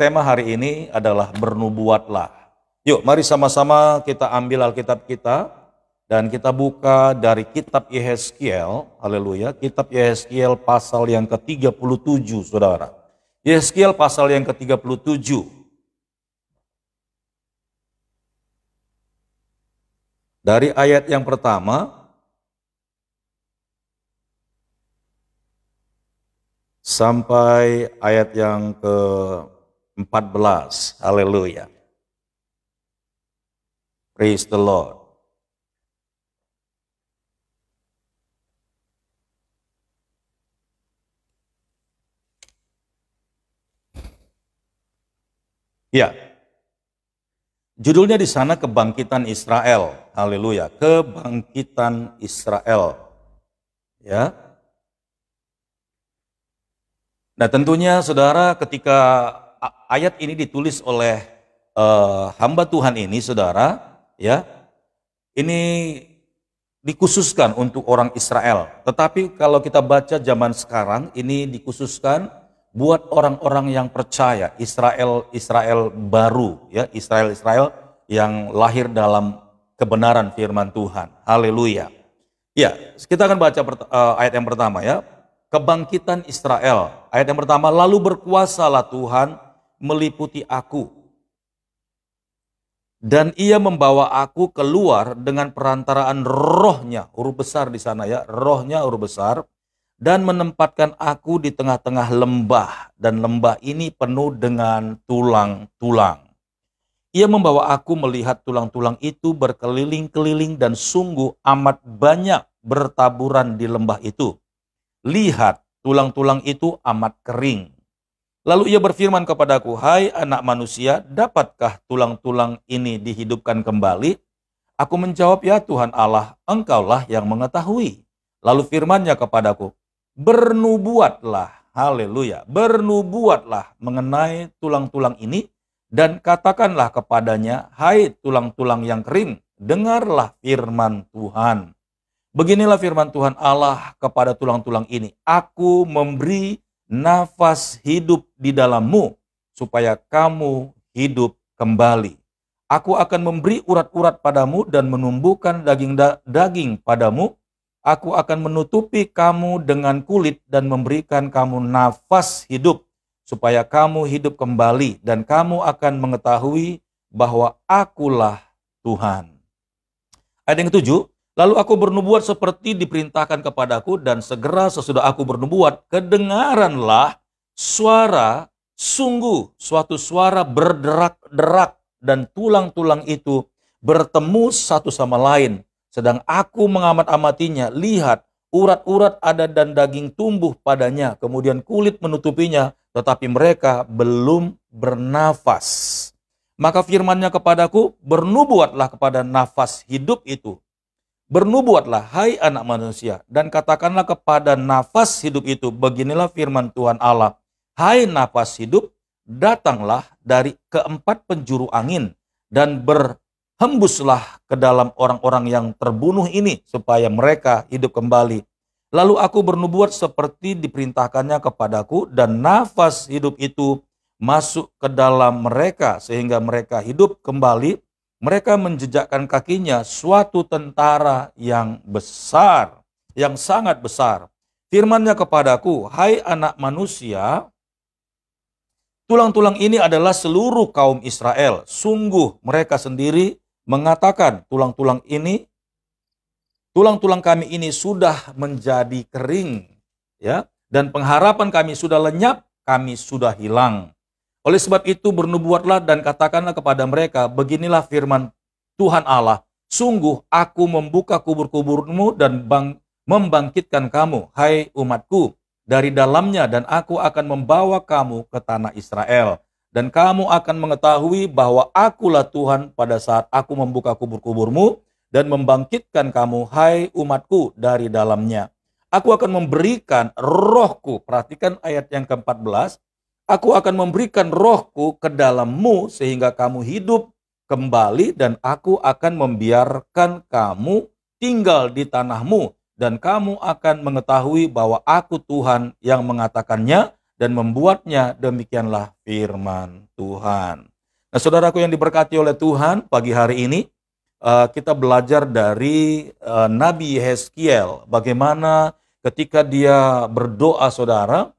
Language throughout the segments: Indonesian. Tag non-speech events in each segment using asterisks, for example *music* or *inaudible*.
Tema hari ini adalah bernubuatlah. Yuk, mari sama-sama kita ambil Alkitab kita dan kita buka dari kitab Yehezkiel. Haleluya, kitab Yehezkiel pasal yang ke-37, Saudara. Yehezkiel pasal yang ke-37. Dari ayat yang pertama sampai ayat yang ke 14. Haleluya. Praise the Lord. Ya. Judulnya di sana kebangkitan Israel. Haleluya. Kebangkitan Israel. Ya. Nah, tentunya Saudara ketika ayat ini ditulis oleh uh, hamba Tuhan ini, saudara, ya, ini dikhususkan untuk orang Israel. Tetapi kalau kita baca zaman sekarang, ini dikhususkan buat orang-orang yang percaya Israel Israel baru, ya Israel Israel yang lahir dalam kebenaran firman Tuhan. Haleluya. Ya, kita akan baca uh, ayat yang pertama ya. Kebangkitan Israel. Ayat yang pertama, lalu berkuasalah Tuhan meliputi aku. Dan ia membawa aku keluar dengan perantaraan rohnya, huruf besar di sana ya, rohnya huruf besar, dan menempatkan aku di tengah-tengah lembah, dan lembah ini penuh dengan tulang-tulang. Ia membawa aku melihat tulang-tulang itu berkeliling-keliling dan sungguh amat banyak bertaburan di lembah itu. Lihat, tulang-tulang itu amat kering, Lalu ia berfirman kepadaku, "Hai anak manusia, dapatkah tulang-tulang ini dihidupkan kembali?" Aku menjawab, "Ya Tuhan Allah, Engkaulah yang mengetahui." Lalu firmannya kepadaku, "Bernubuatlah, haleluya, bernubuatlah mengenai tulang-tulang ini dan katakanlah kepadanya, hai tulang-tulang yang kering, dengarlah firman Tuhan." Beginilah firman Tuhan Allah kepada tulang-tulang ini, "Aku memberi nafas hidup di dalammu, supaya kamu hidup kembali. Aku akan memberi urat-urat padamu dan menumbuhkan daging-daging padamu. Aku akan menutupi kamu dengan kulit dan memberikan kamu nafas hidup, supaya kamu hidup kembali, dan kamu akan mengetahui bahwa Akulah Tuhan. Ayat yang ketujuh, Lalu aku bernubuat seperti diperintahkan kepadaku dan segera sesudah aku bernubuat, kedengaranlah suara sungguh suatu suara berderak-derak dan tulang-tulang itu bertemu satu sama lain. Sedang aku mengamat-amatinya, lihat urat-urat ada dan daging tumbuh padanya, kemudian kulit menutupinya, tetapi mereka belum bernafas. Maka firmannya kepadaku, bernubuatlah kepada nafas hidup itu, Bernubuatlah, hai anak manusia, dan katakanlah kepada nafas hidup itu, beginilah firman Tuhan Allah. Hai nafas hidup, datanglah dari keempat penjuru angin, dan berhembuslah ke dalam orang-orang yang terbunuh ini, supaya mereka hidup kembali. Lalu aku bernubuat seperti diperintahkannya kepadaku, dan nafas hidup itu masuk ke dalam mereka, sehingga mereka hidup kembali, mereka menjejakkan kakinya suatu tentara yang besar, yang sangat besar. Firmannya kepadaku, hai anak manusia, tulang-tulang ini adalah seluruh kaum Israel. Sungguh mereka sendiri mengatakan tulang-tulang ini, tulang-tulang kami ini sudah menjadi kering, ya, dan pengharapan kami sudah lenyap, kami sudah hilang. Oleh sebab itu bernubuatlah dan katakanlah kepada mereka, beginilah firman Tuhan Allah, sungguh aku membuka kubur-kuburmu dan bang membangkitkan kamu, hai umatku, dari dalamnya dan aku akan membawa kamu ke tanah Israel. Dan kamu akan mengetahui bahwa akulah Tuhan pada saat aku membuka kubur-kuburmu dan membangkitkan kamu, hai umatku, dari dalamnya. Aku akan memberikan rohku, perhatikan ayat yang ke-14, Aku akan memberikan rohku ke dalammu sehingga kamu hidup kembali dan aku akan membiarkan kamu tinggal di tanahmu dan kamu akan mengetahui bahwa aku Tuhan yang mengatakannya dan membuatnya demikianlah firman Tuhan. Nah saudaraku yang diberkati oleh Tuhan pagi hari ini eh, kita belajar dari eh, Nabi Heskiel bagaimana ketika dia berdoa saudara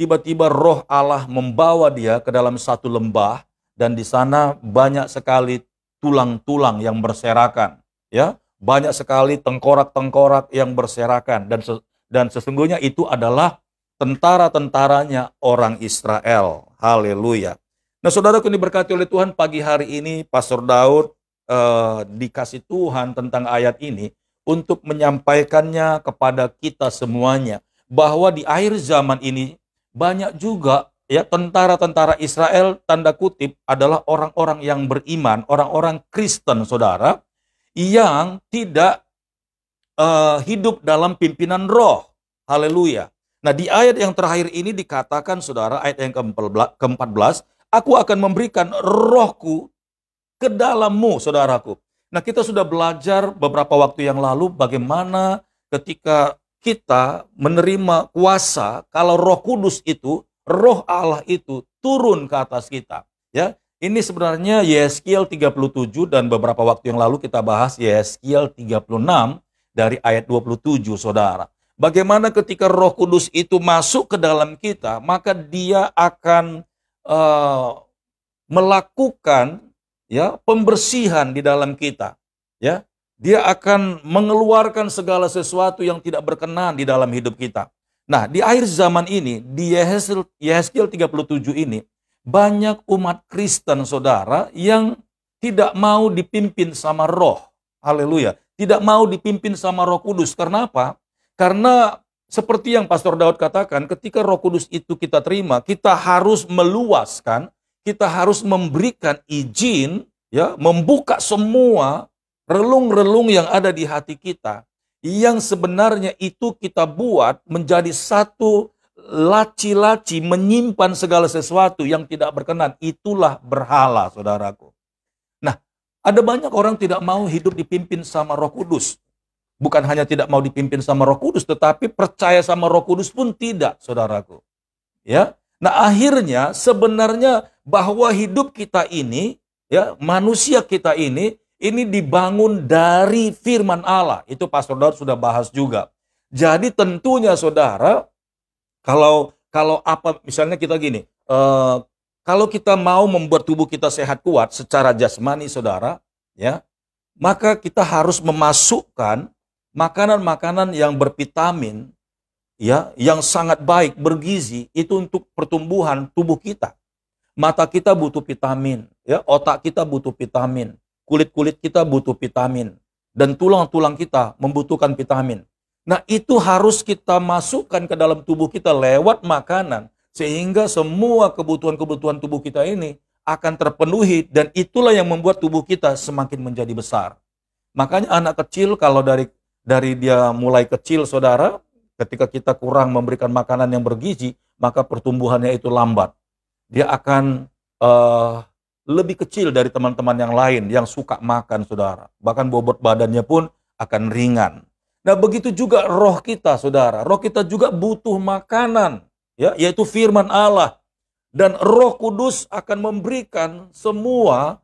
tiba-tiba roh Allah membawa dia ke dalam satu lembah dan di sana banyak sekali tulang-tulang yang berserakan ya banyak sekali tengkorak-tengkorak yang berserakan dan dan sesungguhnya itu adalah tentara-tentaranya orang Israel haleluya nah saudaraku diberkati oleh Tuhan pagi hari ini Pastor Daud eh, dikasih Tuhan tentang ayat ini untuk menyampaikannya kepada kita semuanya bahwa di akhir zaman ini banyak juga ya tentara-tentara Israel tanda kutip adalah orang-orang yang beriman, orang-orang Kristen, saudara, yang tidak uh, hidup dalam pimpinan roh. Haleluya. Nah di ayat yang terakhir ini dikatakan saudara, ayat yang ke-14, aku akan memberikan rohku ke dalammu saudaraku. Nah kita sudah belajar beberapa waktu yang lalu bagaimana ketika kita menerima kuasa kalau Roh Kudus itu, Roh Allah itu turun ke atas kita, ya. Ini sebenarnya Yeskiel 37 dan beberapa waktu yang lalu kita bahas Yeskiel 36 dari ayat 27 Saudara. Bagaimana ketika Roh Kudus itu masuk ke dalam kita, maka dia akan uh, melakukan ya pembersihan di dalam kita, ya dia akan mengeluarkan segala sesuatu yang tidak berkenan di dalam hidup kita. Nah, di akhir zaman ini, di Yeheskel, 37 ini, banyak umat Kristen saudara yang tidak mau dipimpin sama roh. Haleluya. Tidak mau dipimpin sama roh kudus. Karena apa? Karena seperti yang Pastor Daud katakan, ketika roh kudus itu kita terima, kita harus meluaskan, kita harus memberikan izin, ya membuka semua relung-relung yang ada di hati kita yang sebenarnya itu kita buat menjadi satu laci-laci menyimpan segala sesuatu yang tidak berkenan. Itulah berhala, saudaraku. Nah, ada banyak orang tidak mau hidup dipimpin sama roh kudus. Bukan hanya tidak mau dipimpin sama roh kudus, tetapi percaya sama roh kudus pun tidak, saudaraku. Ya, Nah akhirnya sebenarnya bahwa hidup kita ini, ya manusia kita ini ini dibangun dari firman Allah. Itu Pastor Daud sudah bahas juga. Jadi tentunya saudara, kalau kalau apa misalnya kita gini, uh, kalau kita mau membuat tubuh kita sehat kuat secara jasmani saudara, ya, maka kita harus memasukkan makanan-makanan yang bervitamin, ya, yang sangat baik, bergizi itu untuk pertumbuhan tubuh kita. Mata kita butuh vitamin, ya, otak kita butuh vitamin, kulit-kulit kita butuh vitamin dan tulang-tulang kita membutuhkan vitamin. Nah, itu harus kita masukkan ke dalam tubuh kita lewat makanan sehingga semua kebutuhan-kebutuhan tubuh kita ini akan terpenuhi dan itulah yang membuat tubuh kita semakin menjadi besar. Makanya anak kecil kalau dari dari dia mulai kecil Saudara, ketika kita kurang memberikan makanan yang bergizi, maka pertumbuhannya itu lambat. Dia akan uh, lebih kecil dari teman-teman yang lain yang suka makan, saudara. Bahkan bobot badannya pun akan ringan. Nah, begitu juga roh kita, saudara. Roh kita juga butuh makanan, ya, yaitu firman Allah. Dan roh kudus akan memberikan semua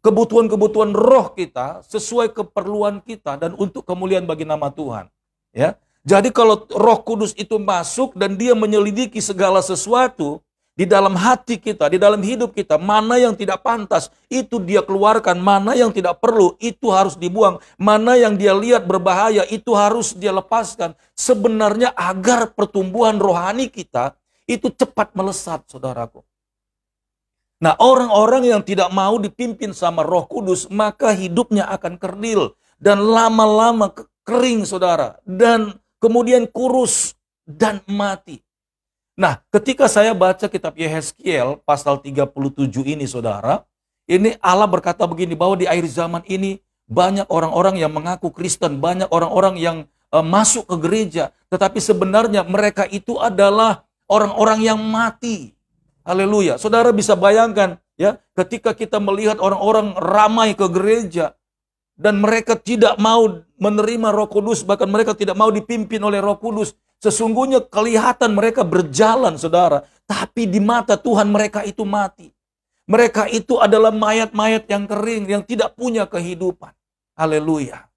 kebutuhan-kebutuhan roh kita sesuai keperluan kita dan untuk kemuliaan bagi nama Tuhan. Ya, jadi kalau roh kudus itu masuk dan dia menyelidiki segala sesuatu, di dalam hati kita, di dalam hidup kita, mana yang tidak pantas, itu dia keluarkan. Mana yang tidak perlu, itu harus dibuang. Mana yang dia lihat berbahaya, itu harus dia lepaskan. Sebenarnya agar pertumbuhan rohani kita itu cepat melesat, saudaraku. Nah, orang-orang yang tidak mau dipimpin sama Roh Kudus, maka hidupnya akan kerdil dan lama-lama kering, saudara, dan kemudian kurus dan mati. Nah, ketika saya baca kitab Yehezkiel pasal 37 ini Saudara, ini Allah berkata begini bahwa di akhir zaman ini banyak orang-orang yang mengaku Kristen, banyak orang-orang yang e, masuk ke gereja, tetapi sebenarnya mereka itu adalah orang-orang yang mati. Haleluya. Saudara bisa bayangkan ya, ketika kita melihat orang-orang ramai ke gereja dan mereka tidak mau menerima Roh Kudus, bahkan mereka tidak mau dipimpin oleh Roh Kudus, Sesungguhnya kelihatan mereka berjalan saudara. Tapi di mata Tuhan mereka itu mati. Mereka itu adalah mayat-mayat yang kering, yang tidak punya kehidupan. Haleluya.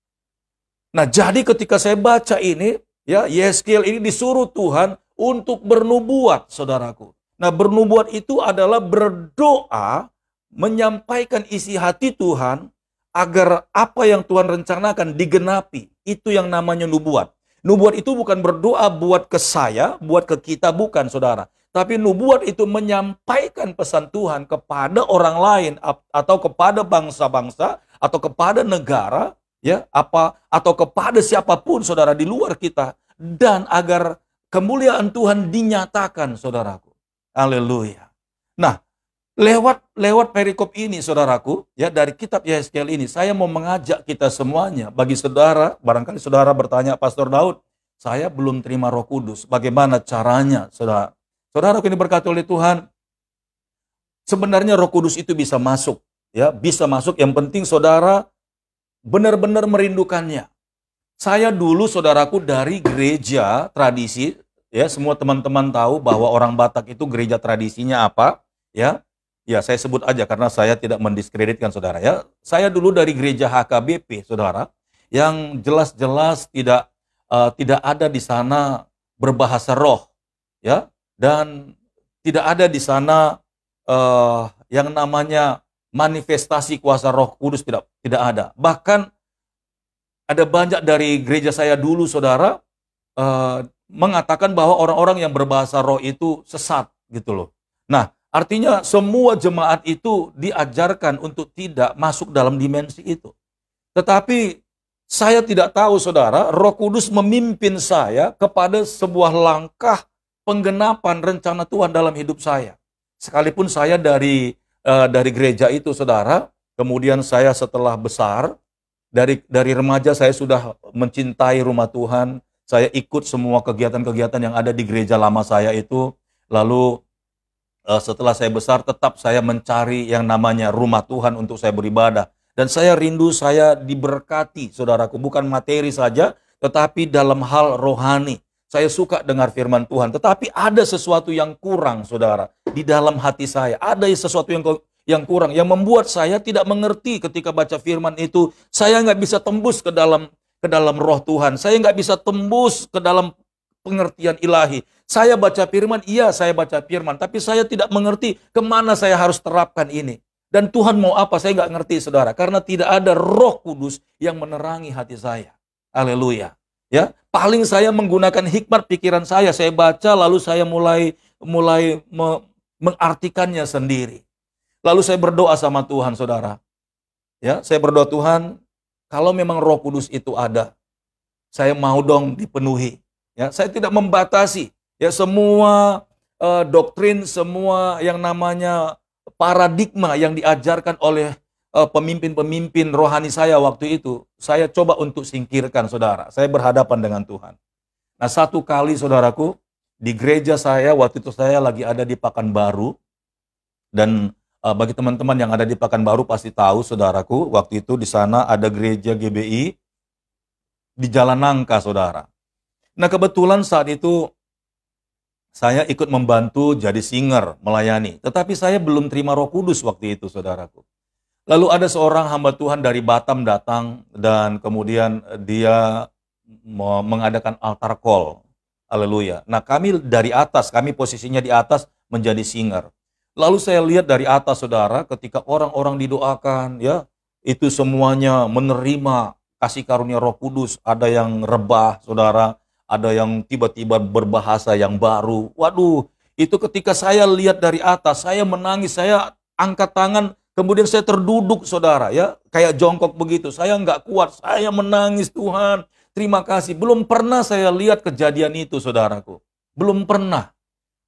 Nah jadi ketika saya baca ini, ya Yeskiel ini disuruh Tuhan untuk bernubuat saudaraku. Nah bernubuat itu adalah berdoa, menyampaikan isi hati Tuhan, agar apa yang Tuhan rencanakan digenapi. Itu yang namanya nubuat. Nubuat itu bukan berdoa buat ke saya, buat ke kita, bukan saudara. Tapi nubuat itu menyampaikan pesan Tuhan kepada orang lain atau kepada bangsa-bangsa atau kepada negara, ya apa atau kepada siapapun saudara di luar kita dan agar kemuliaan Tuhan dinyatakan saudaraku. Haleluya. Nah, Lewat lewat perikop ini saudaraku, ya dari kitab Yeskel ini saya mau mengajak kita semuanya bagi saudara, barangkali saudara bertanya Pastor Daud, saya belum terima Roh Kudus, bagaimana caranya? Saudara, saudaraku ini berkati oleh Tuhan, sebenarnya Roh Kudus itu bisa masuk, ya, bisa masuk yang penting saudara benar-benar merindukannya. Saya dulu saudaraku dari gereja tradisi, ya semua teman-teman tahu bahwa orang Batak itu gereja tradisinya apa, ya ya saya sebut aja karena saya tidak mendiskreditkan saudara ya. Saya dulu dari gereja HKBP, saudara, yang jelas-jelas tidak uh, tidak ada di sana berbahasa roh, ya, dan tidak ada di sana uh, yang namanya manifestasi kuasa Roh Kudus tidak tidak ada. Bahkan ada banyak dari gereja saya dulu, saudara, uh, mengatakan bahwa orang-orang yang berbahasa roh itu sesat gitu loh. Nah, Artinya semua jemaat itu diajarkan untuk tidak masuk dalam dimensi itu. Tetapi saya tidak tahu saudara, roh kudus memimpin saya kepada sebuah langkah penggenapan rencana Tuhan dalam hidup saya. Sekalipun saya dari uh, dari gereja itu saudara, kemudian saya setelah besar, dari dari remaja saya sudah mencintai rumah Tuhan, saya ikut semua kegiatan-kegiatan yang ada di gereja lama saya itu, lalu Eh, setelah saya besar tetap saya mencari yang namanya rumah Tuhan untuk saya beribadah. Dan saya rindu saya diberkati saudaraku. Bukan materi saja tetapi dalam hal rohani. Saya suka dengar firman Tuhan. Tetapi ada sesuatu yang kurang saudara di dalam hati saya. Ada sesuatu yang yang kurang, yang membuat saya tidak mengerti ketika baca firman itu. Saya nggak bisa tembus ke dalam ke dalam roh Tuhan. Saya nggak bisa tembus ke dalam pengertian ilahi. Saya baca firman, iya saya baca firman, tapi saya tidak mengerti kemana saya harus terapkan ini. Dan Tuhan mau apa, saya nggak ngerti saudara. Karena tidak ada roh kudus yang menerangi hati saya. Haleluya. Ya, paling saya menggunakan hikmat pikiran saya, saya baca lalu saya mulai mulai me, mengartikannya sendiri. Lalu saya berdoa sama Tuhan, Saudara. Ya, saya berdoa Tuhan, kalau memang Roh Kudus itu ada, saya mau dong dipenuhi. Ya, saya tidak membatasi ya semua uh, doktrin, semua yang namanya paradigma yang diajarkan oleh eh, pemimpin-pemimpin uh, rohani saya waktu itu, saya coba untuk singkirkan saudara. Saya berhadapan dengan Tuhan. Nah, satu kali saudaraku, di gereja saya waktu itu saya lagi ada di Pakanbaru dan uh, bagi teman-teman yang ada di Pakanbaru pasti tahu saudaraku, waktu itu di sana ada gereja GBI di Jalan Nangka, saudara. Nah kebetulan saat itu saya ikut membantu jadi singer, melayani. Tetapi saya belum terima roh kudus waktu itu saudaraku. Lalu ada seorang hamba Tuhan dari Batam datang dan kemudian dia mengadakan altar call. Haleluya. Nah kami dari atas, kami posisinya di atas menjadi singer. Lalu saya lihat dari atas saudara ketika orang-orang didoakan ya itu semuanya menerima kasih karunia Roh Kudus, ada yang rebah, saudara, ada yang tiba-tiba berbahasa yang baru. Waduh, itu ketika saya lihat dari atas, saya menangis, saya angkat tangan, kemudian saya terduduk saudara ya, kayak jongkok begitu. Saya nggak kuat, saya menangis Tuhan, terima kasih. Belum pernah saya lihat kejadian itu saudaraku, belum pernah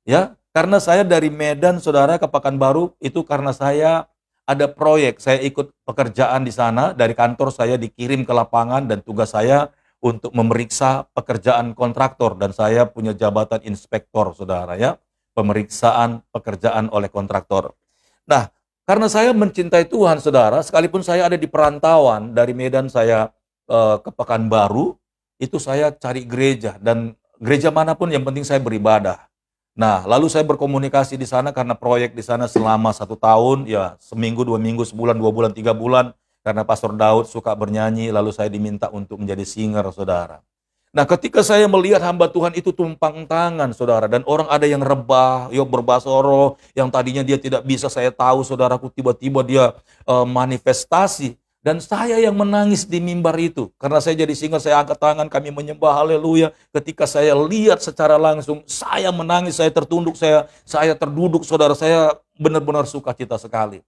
ya. Karena saya dari Medan, saudara, ke Pekanbaru itu karena saya ada proyek, saya ikut pekerjaan di sana, dari kantor saya dikirim ke lapangan dan tugas saya untuk memeriksa pekerjaan kontraktor dan saya punya jabatan inspektor saudara ya pemeriksaan pekerjaan oleh kontraktor. Nah karena saya mencintai Tuhan saudara sekalipun saya ada di perantauan dari Medan saya e, ke Pekanbaru itu saya cari gereja dan gereja manapun yang penting saya beribadah. Nah lalu saya berkomunikasi di sana karena proyek di sana selama satu tahun ya seminggu dua minggu sebulan dua bulan tiga bulan karena Pastor Daud suka bernyanyi, lalu saya diminta untuk menjadi singer, saudara. Nah, ketika saya melihat hamba Tuhan itu tumpang tangan, saudara, dan orang ada yang rebah, yang berbasoro, yang tadinya dia tidak bisa, saya tahu, saudaraku, tiba-tiba dia e, manifestasi. Dan saya yang menangis di mimbar itu. Karena saya jadi singer, saya angkat tangan, kami menyembah, haleluya. Ketika saya lihat secara langsung, saya menangis, saya tertunduk, saya saya terduduk, saudara, saya benar-benar suka cita sekali.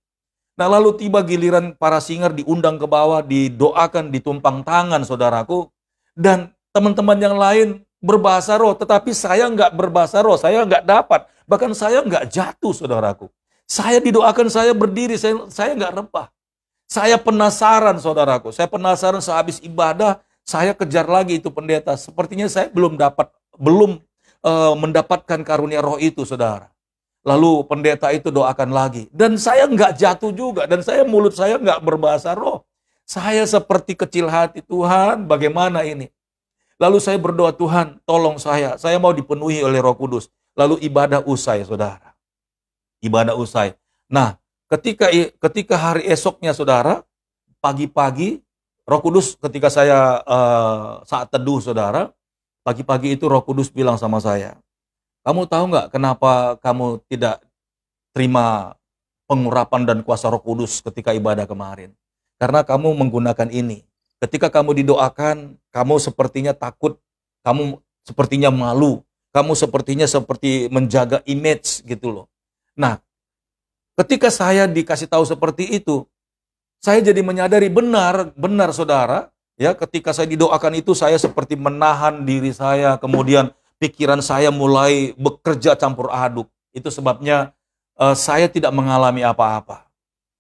Nah lalu tiba giliran para singer diundang ke bawah, didoakan, ditumpang tangan saudaraku. Dan teman-teman yang lain berbahasa roh, tetapi saya nggak berbahasa roh, saya nggak dapat. Bahkan saya nggak jatuh saudaraku. Saya didoakan, saya berdiri, saya, saya nggak rempah, Saya penasaran saudaraku, saya penasaran sehabis ibadah, saya kejar lagi itu pendeta. Sepertinya saya belum dapat, belum uh, mendapatkan karunia roh itu saudara. Lalu pendeta itu doakan lagi. Dan saya nggak jatuh juga. Dan saya mulut saya nggak berbahasa roh. Saya seperti kecil hati Tuhan bagaimana ini. Lalu saya berdoa Tuhan tolong saya. Saya mau dipenuhi oleh roh kudus. Lalu ibadah usai saudara. Ibadah usai. Nah ketika ketika hari esoknya saudara. Pagi-pagi roh kudus ketika saya uh, saat teduh saudara. Pagi-pagi itu roh kudus bilang sama saya. Kamu tahu nggak kenapa kamu tidak terima pengurapan dan kuasa roh kudus ketika ibadah kemarin? Karena kamu menggunakan ini. Ketika kamu didoakan, kamu sepertinya takut, kamu sepertinya malu, kamu sepertinya seperti menjaga image gitu loh. Nah, ketika saya dikasih tahu seperti itu, saya jadi menyadari benar, benar saudara, ya ketika saya didoakan itu saya seperti menahan diri saya, kemudian pikiran saya mulai bekerja campur aduk. Itu sebabnya uh, saya tidak mengalami apa-apa.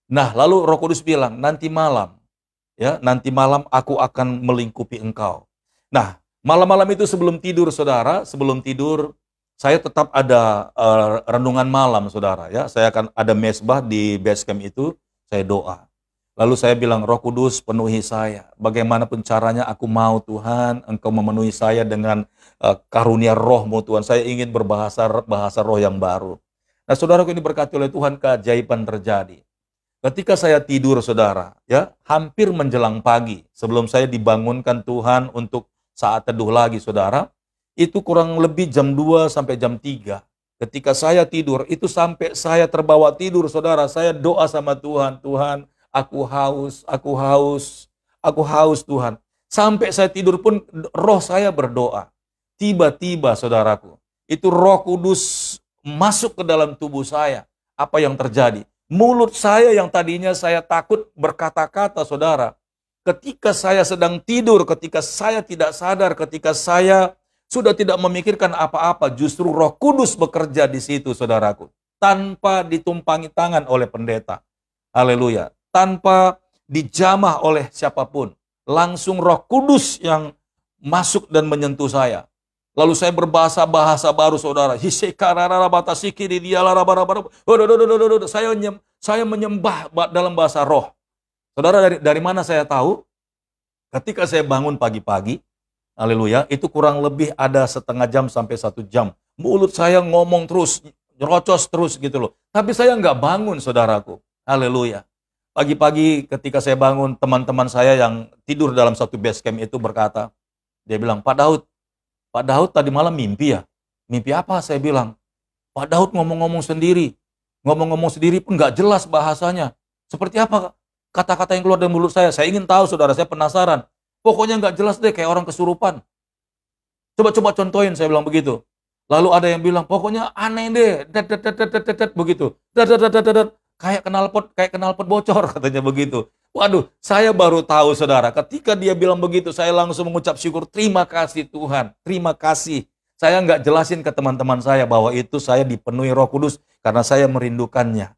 Nah, lalu Roh Kudus bilang, nanti malam, ya, nanti malam aku akan melingkupi engkau. Nah, malam-malam itu sebelum tidur, saudara, sebelum tidur, saya tetap ada uh, renungan malam, saudara, ya. Saya akan ada mesbah di base camp itu, saya doa. Lalu saya bilang, Roh Kudus penuhi saya. Bagaimanapun caranya aku mau Tuhan, Engkau memenuhi saya dengan uh, karunia rohmu Tuhan. Saya ingin berbahasa bahasa roh yang baru. Nah saudaraku ini berkati oleh Tuhan, keajaiban terjadi. Ketika saya tidur saudara, ya hampir menjelang pagi, sebelum saya dibangunkan Tuhan untuk saat teduh lagi saudara, itu kurang lebih jam 2 sampai jam 3. Ketika saya tidur, itu sampai saya terbawa tidur, saudara, saya doa sama Tuhan, Tuhan, Aku haus, aku haus, aku haus Tuhan. Sampai saya tidur pun roh saya berdoa. Tiba-tiba saudaraku, itu roh kudus masuk ke dalam tubuh saya. Apa yang terjadi? Mulut saya yang tadinya saya takut berkata-kata saudara. Ketika saya sedang tidur, ketika saya tidak sadar, ketika saya sudah tidak memikirkan apa-apa, justru roh kudus bekerja di situ saudaraku. Tanpa ditumpangi tangan oleh pendeta. Haleluya tanpa dijamah oleh siapapun. Langsung Roh Kudus yang masuk dan menyentuh saya. Lalu saya berbahasa-bahasa baru saudara. Saya, saya menyembah dalam bahasa roh. Saudara dari, dari mana saya tahu? Ketika saya bangun pagi-pagi, haleluya, itu kurang lebih ada setengah jam sampai satu jam. Mulut saya ngomong terus, nyerocos terus gitu loh. Tapi saya nggak bangun saudaraku. Haleluya. Pagi-pagi ketika saya bangun, teman-teman saya yang tidur dalam satu base camp itu berkata, dia bilang, Pak Daud, Pak Daud tadi malam mimpi ya? Mimpi apa? Saya bilang, Pak Daud ngomong-ngomong sendiri. Ngomong-ngomong sendiri pun nggak jelas bahasanya. Seperti apa kata-kata yang keluar dari mulut saya? Saya ingin tahu, saudara, saya penasaran. Pokoknya nggak jelas deh, kayak orang kesurupan. Coba-coba contohin, saya bilang begitu. Lalu ada yang bilang, pokoknya aneh deh, begitu kayak kenal pot kayak kenal pot bocor *laughs* katanya begitu. Waduh, saya baru tahu saudara, ketika dia bilang begitu, saya langsung mengucap syukur, terima kasih Tuhan, terima kasih. Saya nggak jelasin ke teman-teman saya bahwa itu saya dipenuhi roh kudus karena saya merindukannya.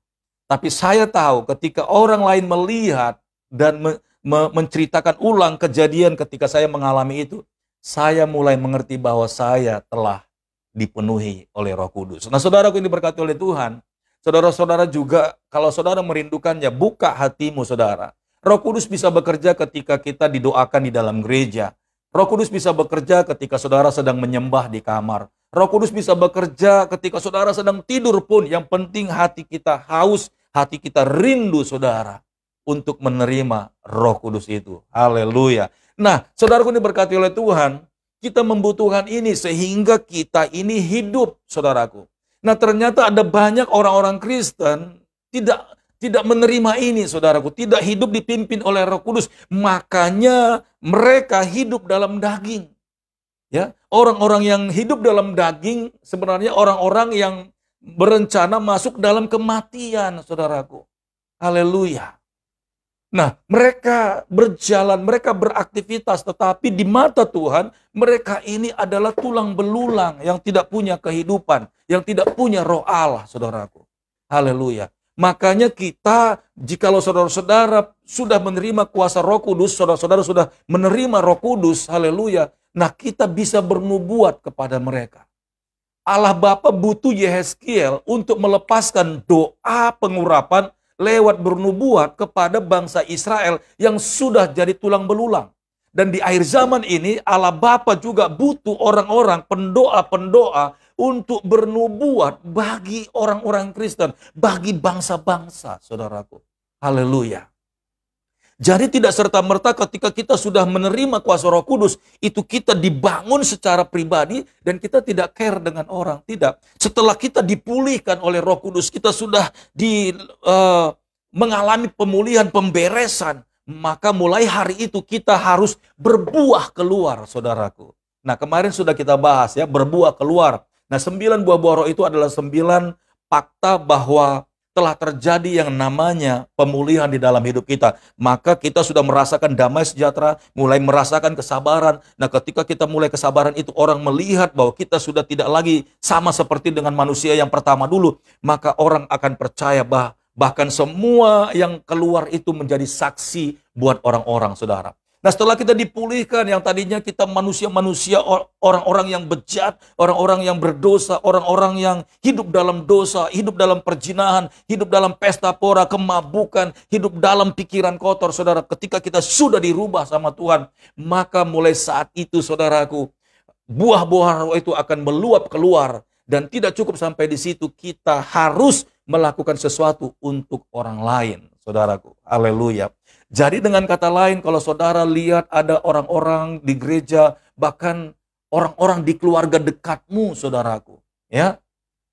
Tapi saya tahu ketika orang lain melihat dan me me menceritakan ulang kejadian ketika saya mengalami itu, saya mulai mengerti bahwa saya telah dipenuhi oleh roh kudus. Nah saudaraku ini diberkati oleh Tuhan, Saudara-saudara juga, kalau saudara merindukannya, buka hatimu saudara. Roh Kudus bisa bekerja ketika kita didoakan di dalam gereja. Roh Kudus bisa bekerja ketika saudara sedang menyembah di kamar. Roh Kudus bisa bekerja ketika saudara sedang tidur pun. Yang penting hati kita haus, hati kita rindu saudara untuk menerima roh kudus itu. Haleluya. Nah, saudaraku diberkati oleh Tuhan, kita membutuhkan ini sehingga kita ini hidup, saudaraku. Nah ternyata ada banyak orang-orang Kristen tidak tidak menerima ini saudaraku, tidak hidup dipimpin oleh Roh Kudus, makanya mereka hidup dalam daging. Ya, orang-orang yang hidup dalam daging sebenarnya orang-orang yang berencana masuk dalam kematian saudaraku. Haleluya. Nah, mereka berjalan, mereka beraktivitas, tetapi di mata Tuhan, mereka ini adalah tulang belulang yang tidak punya kehidupan, yang tidak punya roh Allah, saudaraku. Haleluya. Makanya kita, jikalau saudara-saudara sudah menerima kuasa roh kudus, saudara-saudara sudah menerima roh kudus, haleluya. Nah, kita bisa bernubuat kepada mereka. Allah Bapa butuh Yehezkiel untuk melepaskan doa pengurapan lewat bernubuat kepada bangsa Israel yang sudah jadi tulang belulang. Dan di akhir zaman ini Allah Bapa juga butuh orang-orang pendoa-pendoa untuk bernubuat bagi orang-orang Kristen, bagi bangsa-bangsa, saudaraku. Haleluya. Jadi tidak serta-merta ketika kita sudah menerima kuasa roh kudus, itu kita dibangun secara pribadi dan kita tidak care dengan orang. Tidak. Setelah kita dipulihkan oleh roh kudus, kita sudah di, uh, mengalami pemulihan, pemberesan. Maka mulai hari itu kita harus berbuah keluar, saudaraku. Nah kemarin sudah kita bahas ya, berbuah keluar. Nah sembilan buah-buah roh itu adalah sembilan fakta bahwa telah terjadi yang namanya pemulihan di dalam hidup kita, maka kita sudah merasakan damai sejahtera, mulai merasakan kesabaran. Nah, ketika kita mulai kesabaran itu orang melihat bahwa kita sudah tidak lagi sama seperti dengan manusia yang pertama dulu, maka orang akan percaya bah bahkan semua yang keluar itu menjadi saksi buat orang-orang saudara. Nah setelah kita dipulihkan yang tadinya kita manusia-manusia orang-orang yang bejat, orang-orang yang berdosa, orang-orang yang hidup dalam dosa, hidup dalam perjinahan, hidup dalam pesta pora, kemabukan, hidup dalam pikiran kotor saudara. Ketika kita sudah dirubah sama Tuhan, maka mulai saat itu saudaraku, buah-buah itu akan meluap keluar. Dan tidak cukup sampai di situ, kita harus melakukan sesuatu untuk orang lain, saudaraku. Haleluya. Jadi dengan kata lain, kalau saudara lihat ada orang-orang di gereja, bahkan orang-orang di keluarga dekatmu, saudaraku, ya.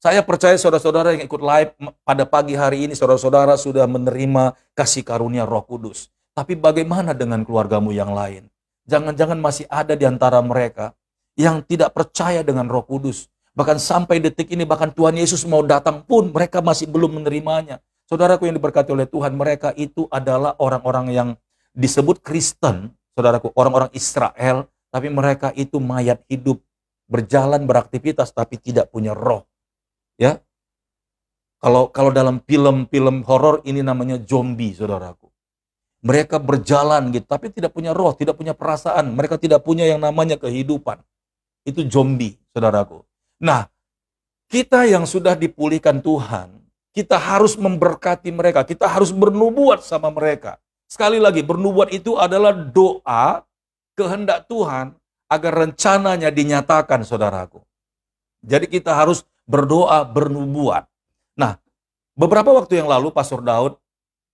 Saya percaya saudara-saudara yang ikut live pada pagi hari ini, saudara-saudara sudah menerima kasih karunia Roh Kudus. Tapi bagaimana dengan keluargamu yang lain? Jangan-jangan masih ada di antara mereka yang tidak percaya dengan Roh Kudus, Bahkan sampai detik ini, bahkan Tuhan Yesus mau datang pun, mereka masih belum menerimanya. Saudaraku yang diberkati oleh Tuhan, mereka itu adalah orang-orang yang disebut Kristen, saudaraku, orang-orang Israel, tapi mereka itu mayat hidup, berjalan beraktivitas tapi tidak punya roh. Ya. Kalau kalau dalam film-film horor ini namanya zombie, saudaraku. Mereka berjalan gitu, tapi tidak punya roh, tidak punya perasaan, mereka tidak punya yang namanya kehidupan. Itu zombie, saudaraku. Nah, kita yang sudah dipulihkan Tuhan, kita harus memberkati mereka, kita harus bernubuat sama mereka. Sekali lagi, bernubuat itu adalah doa kehendak Tuhan agar rencananya dinyatakan, saudaraku. Jadi kita harus berdoa, bernubuat. Nah, beberapa waktu yang lalu Pastor Daud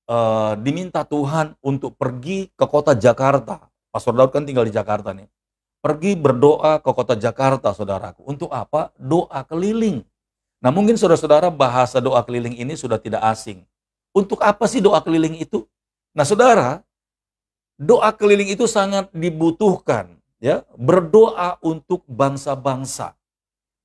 e, diminta Tuhan untuk pergi ke kota Jakarta. Pastor Daud kan tinggal di Jakarta nih. Pergi berdoa ke kota Jakarta, saudaraku. Untuk apa? Doa keliling. Nah mungkin saudara-saudara bahasa doa keliling ini sudah tidak asing. Untuk apa sih doa keliling itu? Nah saudara, doa keliling itu sangat dibutuhkan. ya Berdoa untuk bangsa-bangsa.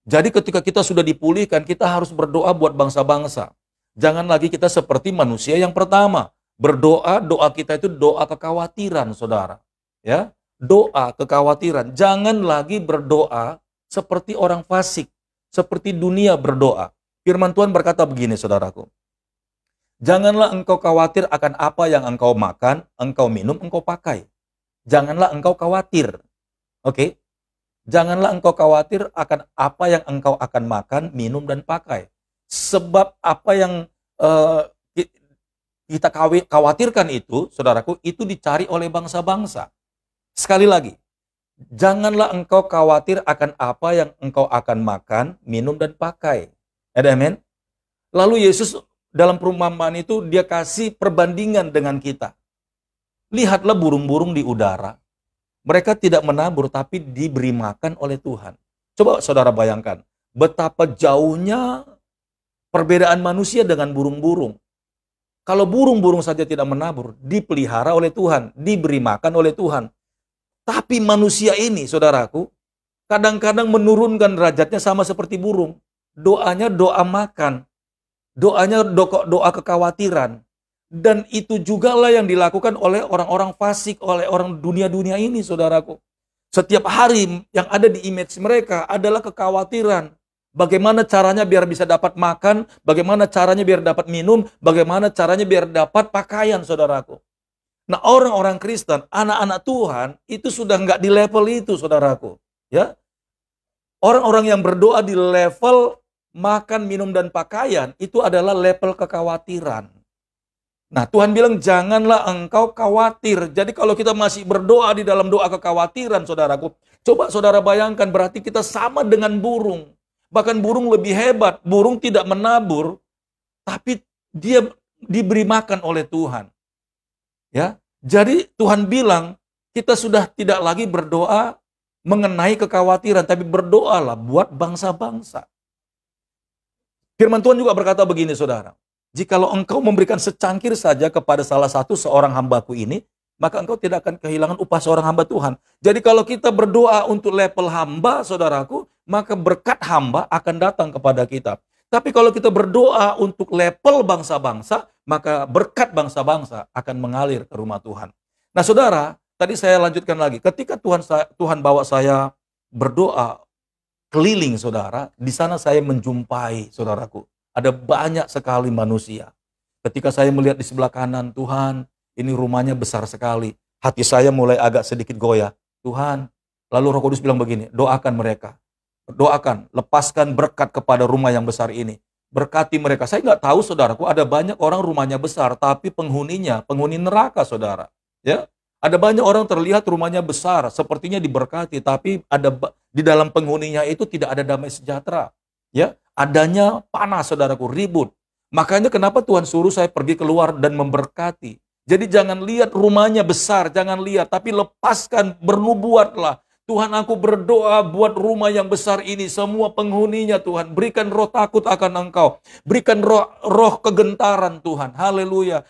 Jadi ketika kita sudah dipulihkan, kita harus berdoa buat bangsa-bangsa. Jangan lagi kita seperti manusia yang pertama. Berdoa, doa kita itu doa kekhawatiran, saudara. Ya, doa kekhawatiran. Jangan lagi berdoa seperti orang fasik, seperti dunia berdoa. Firman Tuhan berkata begini, saudaraku. Janganlah engkau khawatir akan apa yang engkau makan, engkau minum, engkau pakai. Janganlah engkau khawatir. Oke? Okay? Janganlah engkau khawatir akan apa yang engkau akan makan, minum, dan pakai. Sebab apa yang uh, kita khawatirkan itu, saudaraku, itu dicari oleh bangsa-bangsa. Sekali lagi, janganlah engkau khawatir akan apa yang engkau akan makan, minum, dan pakai. Ada amin? Lalu Yesus dalam perumpamaan itu dia kasih perbandingan dengan kita. Lihatlah burung-burung di udara. Mereka tidak menabur tapi diberi makan oleh Tuhan. Coba saudara bayangkan, betapa jauhnya perbedaan manusia dengan burung-burung. Kalau burung-burung saja tidak menabur, dipelihara oleh Tuhan, diberi makan oleh Tuhan. Tapi manusia ini, saudaraku, kadang-kadang menurunkan derajatnya sama seperti burung. Doanya doa makan, doanya doa, doa kekhawatiran. Dan itu jugalah yang dilakukan oleh orang-orang fasik, oleh orang dunia-dunia ini, saudaraku. Setiap hari yang ada di image mereka adalah kekhawatiran. Bagaimana caranya biar bisa dapat makan, bagaimana caranya biar dapat minum, bagaimana caranya biar dapat pakaian, saudaraku. Nah orang-orang Kristen, anak-anak Tuhan itu sudah nggak di level itu saudaraku. ya Orang-orang yang berdoa di level makan, minum, dan pakaian itu adalah level kekhawatiran. Nah Tuhan bilang janganlah engkau khawatir. Jadi kalau kita masih berdoa di dalam doa kekhawatiran saudaraku, coba saudara bayangkan berarti kita sama dengan burung. Bahkan burung lebih hebat, burung tidak menabur, tapi dia diberi makan oleh Tuhan. Ya, jadi Tuhan bilang kita sudah tidak lagi berdoa mengenai kekhawatiran, tapi berdoalah buat bangsa-bangsa. Firman Tuhan juga berkata begini, saudara. Jikalau engkau memberikan secangkir saja kepada salah satu seorang hambaku ini, maka engkau tidak akan kehilangan upah seorang hamba Tuhan. Jadi kalau kita berdoa untuk level hamba, saudaraku, maka berkat hamba akan datang kepada kita. Tapi kalau kita berdoa untuk level bangsa-bangsa, maka berkat bangsa-bangsa akan mengalir ke rumah Tuhan. Nah, saudara, tadi saya lanjutkan lagi. Ketika Tuhan Tuhan bawa saya berdoa keliling saudara, di sana saya menjumpai saudaraku. Ada banyak sekali manusia. Ketika saya melihat di sebelah kanan Tuhan, ini rumahnya besar sekali. Hati saya mulai agak sedikit goyah. Tuhan, lalu Roh Kudus bilang begini, doakan mereka doakan, lepaskan berkat kepada rumah yang besar ini. Berkati mereka. Saya nggak tahu saudaraku, ada banyak orang rumahnya besar, tapi penghuninya, penghuni neraka saudara. Ya, ada banyak orang terlihat rumahnya besar, sepertinya diberkati, tapi ada di dalam penghuninya itu tidak ada damai sejahtera. Ya, adanya panas saudaraku, ribut. Makanya kenapa Tuhan suruh saya pergi keluar dan memberkati. Jadi jangan lihat rumahnya besar, jangan lihat, tapi lepaskan, bernubuatlah, Tuhan aku berdoa buat rumah yang besar ini semua penghuninya Tuhan berikan roh takut akan Engkau berikan roh roh kegentaran Tuhan haleluya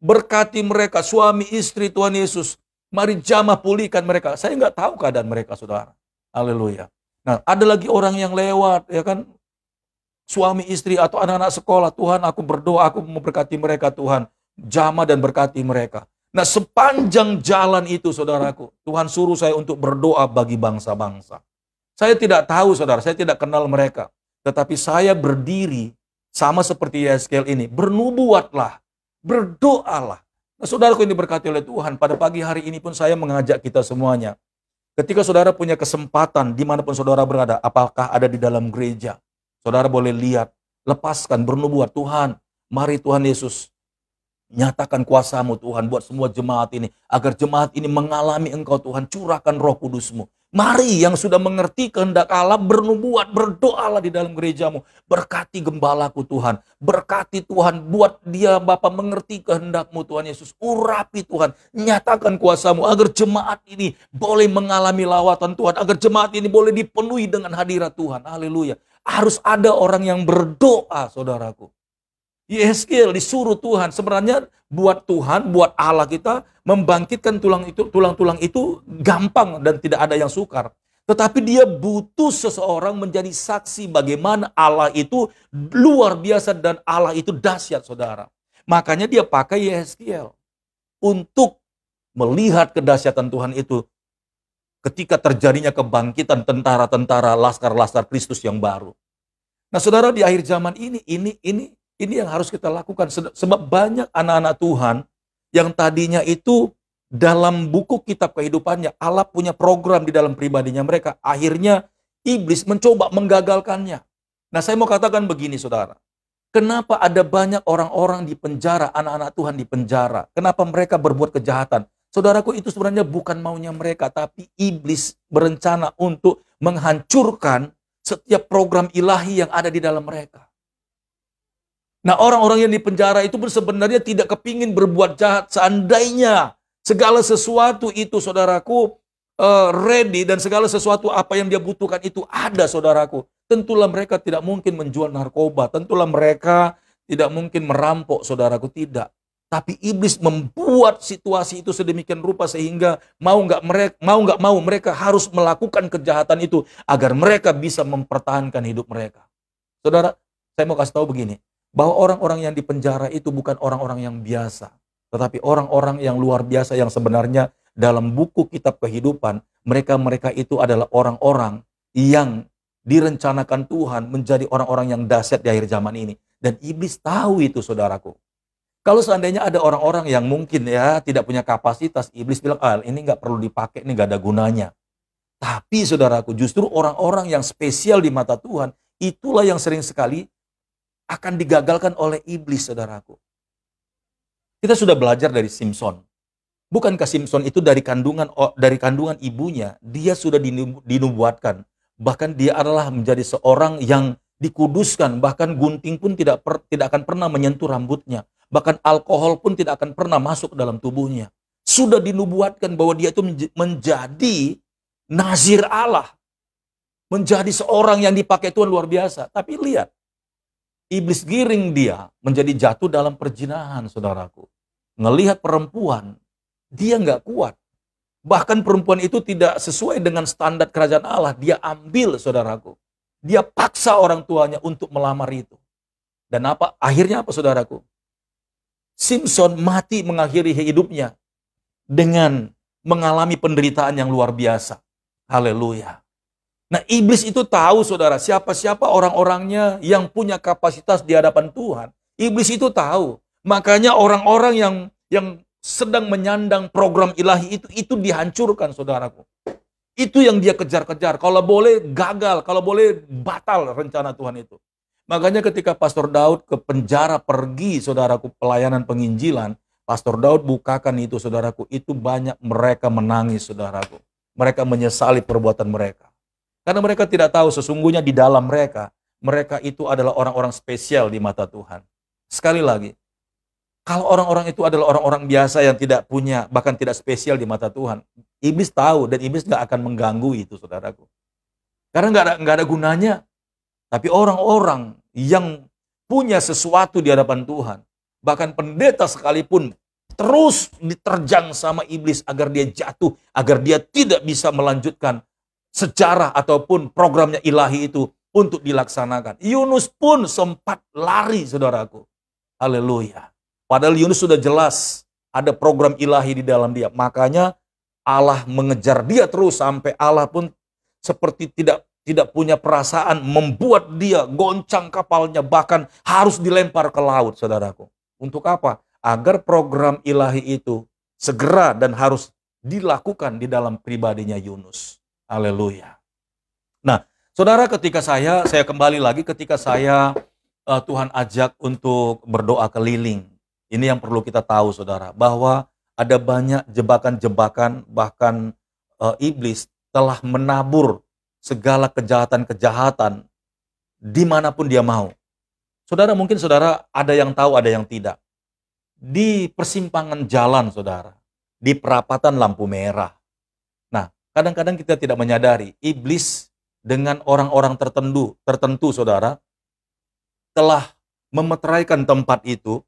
berkati mereka suami istri Tuhan Yesus mari jamah pulihkan mereka saya nggak tahu keadaan mereka saudara haleluya nah ada lagi orang yang lewat ya kan suami istri atau anak-anak sekolah Tuhan aku berdoa aku memberkati mereka Tuhan jamah dan berkati mereka Nah sepanjang jalan itu saudaraku, Tuhan suruh saya untuk berdoa bagi bangsa-bangsa. Saya tidak tahu saudara, saya tidak kenal mereka. Tetapi saya berdiri sama seperti Yeskel ini, bernubuatlah, berdoalah. Nah, saudaraku ini berkati oleh Tuhan, pada pagi hari ini pun saya mengajak kita semuanya. Ketika saudara punya kesempatan dimanapun saudara berada, apakah ada di dalam gereja, saudara boleh lihat, lepaskan, bernubuat, Tuhan, mari Tuhan Yesus, Nyatakan kuasamu Tuhan buat semua jemaat ini. Agar jemaat ini mengalami engkau Tuhan. Curahkan roh kudusmu. Mari yang sudah mengerti kehendak Allah bernubuat, berdoalah di dalam gerejamu. Berkati gembalaku Tuhan. Berkati Tuhan, buat dia Bapa mengerti kehendakmu Tuhan Yesus. Urapi Tuhan, nyatakan kuasamu agar jemaat ini boleh mengalami lawatan Tuhan. Agar jemaat ini boleh dipenuhi dengan hadirat Tuhan. Haleluya. Harus ada orang yang berdoa saudaraku. Yeskil disuruh Tuhan. Sebenarnya buat Tuhan, buat Allah kita membangkitkan tulang itu, tulang-tulang itu gampang dan tidak ada yang sukar. Tetapi dia butuh seseorang menjadi saksi bagaimana Allah itu luar biasa dan Allah itu dahsyat saudara. Makanya dia pakai Yeskiel untuk melihat kedahsyatan Tuhan itu ketika terjadinya kebangkitan tentara-tentara laskar-laskar Kristus yang baru. Nah saudara di akhir zaman ini, ini, ini ini yang harus kita lakukan. Sebab banyak anak-anak Tuhan yang tadinya itu dalam buku kitab kehidupannya, Allah punya program di dalam pribadinya mereka. Akhirnya iblis mencoba menggagalkannya. Nah saya mau katakan begini saudara. Kenapa ada banyak orang-orang di penjara, anak-anak Tuhan di penjara? Kenapa mereka berbuat kejahatan? Saudaraku itu sebenarnya bukan maunya mereka, tapi iblis berencana untuk menghancurkan setiap program ilahi yang ada di dalam mereka. Nah orang-orang yang di penjara itu sebenarnya tidak kepingin berbuat jahat. Seandainya segala sesuatu itu saudaraku uh, ready dan segala sesuatu apa yang dia butuhkan itu ada saudaraku. Tentulah mereka tidak mungkin menjual narkoba. Tentulah mereka tidak mungkin merampok saudaraku. Tidak. Tapi iblis membuat situasi itu sedemikian rupa sehingga mau nggak mereka mau nggak mau mereka harus melakukan kejahatan itu agar mereka bisa mempertahankan hidup mereka. Saudara, saya mau kasih tahu begini bahwa orang-orang yang dipenjara itu bukan orang-orang yang biasa, tetapi orang-orang yang luar biasa yang sebenarnya dalam buku kitab kehidupan, mereka-mereka itu adalah orang-orang yang direncanakan Tuhan menjadi orang-orang yang dahsyat di akhir zaman ini. Dan iblis tahu itu saudaraku. Kalau seandainya ada orang-orang yang mungkin ya tidak punya kapasitas, iblis bilang, ah ini nggak perlu dipakai, ini nggak ada gunanya. Tapi saudaraku, justru orang-orang yang spesial di mata Tuhan, itulah yang sering sekali akan digagalkan oleh iblis, saudaraku. Kita sudah belajar dari Simpson. Bukankah Simpson itu dari kandungan dari kandungan ibunya, dia sudah dinubuatkan. Bahkan dia adalah menjadi seorang yang dikuduskan, bahkan gunting pun tidak per, tidak akan pernah menyentuh rambutnya. Bahkan alkohol pun tidak akan pernah masuk dalam tubuhnya. Sudah dinubuatkan bahwa dia itu menjadi nazir Allah. Menjadi seorang yang dipakai Tuhan luar biasa. Tapi lihat, iblis giring dia menjadi jatuh dalam perjinahan, saudaraku. Ngelihat perempuan, dia nggak kuat. Bahkan perempuan itu tidak sesuai dengan standar kerajaan Allah. Dia ambil, saudaraku. Dia paksa orang tuanya untuk melamar itu. Dan apa? Akhirnya apa, saudaraku? Simpson mati mengakhiri hidupnya dengan mengalami penderitaan yang luar biasa. Haleluya. Nah, iblis itu tahu saudara siapa-siapa orang-orangnya yang punya kapasitas di hadapan Tuhan. Iblis itu tahu. Makanya orang-orang yang yang sedang menyandang program ilahi itu itu dihancurkan saudaraku. Itu yang dia kejar-kejar. Kalau boleh gagal, kalau boleh batal rencana Tuhan itu. Makanya ketika Pastor Daud ke penjara pergi saudaraku pelayanan penginjilan, Pastor Daud bukakan itu saudaraku, itu banyak mereka menangis saudaraku. Mereka menyesali perbuatan mereka. Karena mereka tidak tahu sesungguhnya di dalam mereka, mereka itu adalah orang-orang spesial di mata Tuhan. Sekali lagi, kalau orang-orang itu adalah orang-orang biasa yang tidak punya, bahkan tidak spesial di mata Tuhan, iblis tahu dan iblis nggak akan mengganggu itu, saudaraku. Karena nggak ada, nggak ada gunanya. Tapi orang-orang yang punya sesuatu di hadapan Tuhan, bahkan pendeta sekalipun terus diterjang sama iblis agar dia jatuh, agar dia tidak bisa melanjutkan sejarah ataupun programnya ilahi itu untuk dilaksanakan. Yunus pun sempat lari, saudaraku. Haleluya. Padahal Yunus sudah jelas ada program ilahi di dalam dia. Makanya Allah mengejar dia terus sampai Allah pun seperti tidak tidak punya perasaan membuat dia goncang kapalnya bahkan harus dilempar ke laut saudaraku. Untuk apa? Agar program ilahi itu segera dan harus dilakukan di dalam pribadinya Yunus. Haleluya. Nah, saudara ketika saya, saya kembali lagi ketika saya uh, Tuhan ajak untuk berdoa keliling. Ini yang perlu kita tahu saudara, bahwa ada banyak jebakan-jebakan bahkan uh, iblis telah menabur segala kejahatan-kejahatan dimanapun dia mau. Saudara mungkin saudara ada yang tahu, ada yang tidak. Di persimpangan jalan saudara, di perapatan lampu merah, kadang-kadang kita tidak menyadari iblis dengan orang-orang tertentu, tertentu saudara, telah memeteraikan tempat itu.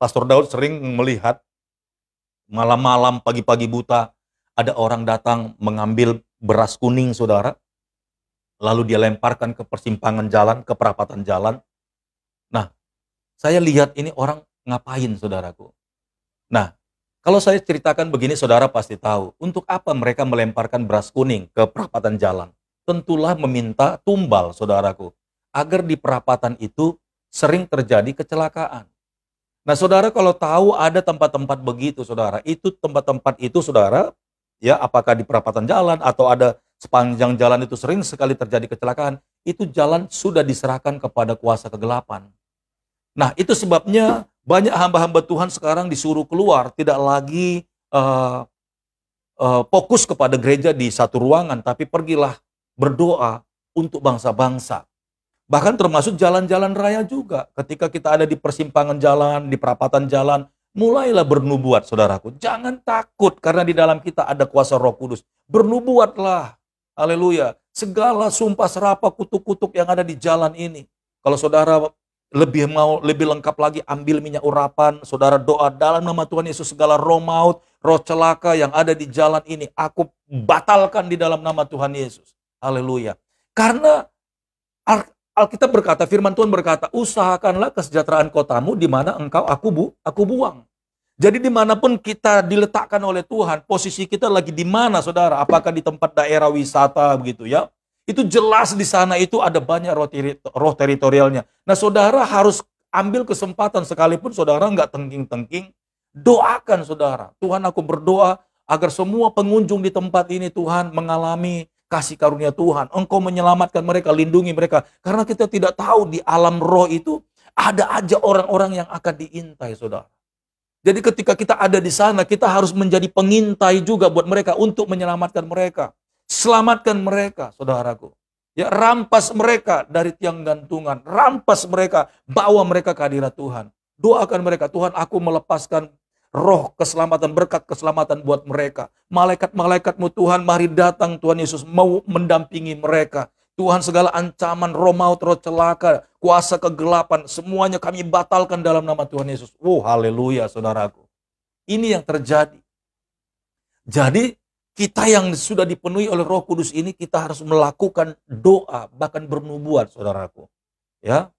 Pastor Daud sering melihat malam-malam, pagi-pagi buta, ada orang datang mengambil beras kuning saudara, lalu dia lemparkan ke persimpangan jalan, ke perapatan jalan. Nah, saya lihat ini orang ngapain saudaraku. Nah, kalau saya ceritakan begini, saudara pasti tahu. Untuk apa mereka melemparkan beras kuning ke perapatan jalan? Tentulah meminta tumbal, saudaraku. Agar di perapatan itu sering terjadi kecelakaan. Nah, saudara kalau tahu ada tempat-tempat begitu, saudara. Itu tempat-tempat itu, saudara, ya apakah di perapatan jalan atau ada sepanjang jalan itu sering sekali terjadi kecelakaan. Itu jalan sudah diserahkan kepada kuasa kegelapan. Nah, itu sebabnya banyak hamba-hamba Tuhan sekarang disuruh keluar, tidak lagi uh, uh, fokus kepada gereja di satu ruangan, tapi pergilah berdoa untuk bangsa-bangsa. Bahkan termasuk jalan-jalan raya juga. Ketika kita ada di persimpangan jalan, di perapatan jalan, mulailah bernubuat saudaraku. Jangan takut karena di dalam kita ada kuasa roh kudus. Bernubuatlah. Haleluya. Segala sumpah serapa kutuk-kutuk yang ada di jalan ini. Kalau saudara lebih mau lebih lengkap lagi ambil minyak urapan saudara doa dalam nama Tuhan Yesus segala roh maut roh celaka yang ada di jalan ini aku batalkan di dalam nama Tuhan Yesus haleluya karena Alkitab berkata firman Tuhan berkata usahakanlah kesejahteraan kotamu di mana engkau aku bu aku buang jadi dimanapun kita diletakkan oleh Tuhan, posisi kita lagi di mana saudara? Apakah di tempat daerah wisata begitu ya? Itu jelas di sana itu ada banyak roh, teri roh teritorialnya. Nah saudara harus ambil kesempatan sekalipun saudara nggak tengking-tengking. Doakan saudara. Tuhan aku berdoa agar semua pengunjung di tempat ini Tuhan mengalami kasih karunia Tuhan. Engkau menyelamatkan mereka, lindungi mereka. Karena kita tidak tahu di alam roh itu ada aja orang-orang yang akan diintai saudara. Jadi ketika kita ada di sana, kita harus menjadi pengintai juga buat mereka untuk menyelamatkan mereka. Selamatkan mereka, saudaraku. Ya, rampas mereka dari tiang gantungan, rampas mereka, bawa mereka ke hadirat Tuhan. Doakan mereka, Tuhan aku melepaskan roh keselamatan, berkat keselamatan buat mereka. Malaikat-malaikatmu Tuhan, mari datang Tuhan Yesus mau mendampingi mereka. Tuhan segala ancaman, roh maut, roh celaka, kuasa kegelapan, semuanya kami batalkan dalam nama Tuhan Yesus. Oh, haleluya saudaraku. Ini yang terjadi. Jadi kita yang sudah dipenuhi oleh Roh Kudus ini kita harus melakukan doa bahkan bernubuat saudaraku ya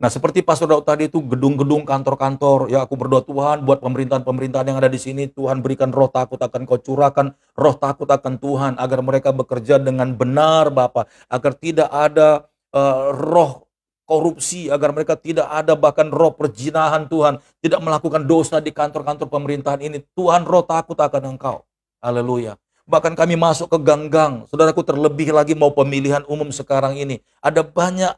nah seperti Pastor Daud tadi itu gedung-gedung kantor-kantor ya aku berdoa Tuhan buat pemerintahan-pemerintahan yang ada di sini Tuhan berikan roh takut akan kau curahkan roh takut akan Tuhan agar mereka bekerja dengan benar Bapak agar tidak ada uh, roh korupsi, agar mereka tidak ada bahkan roh perjinahan Tuhan, tidak melakukan dosa di kantor-kantor pemerintahan ini. Tuhan roh takut akan engkau. Haleluya. Bahkan kami masuk ke gang-gang. Saudaraku terlebih lagi mau pemilihan umum sekarang ini. Ada banyak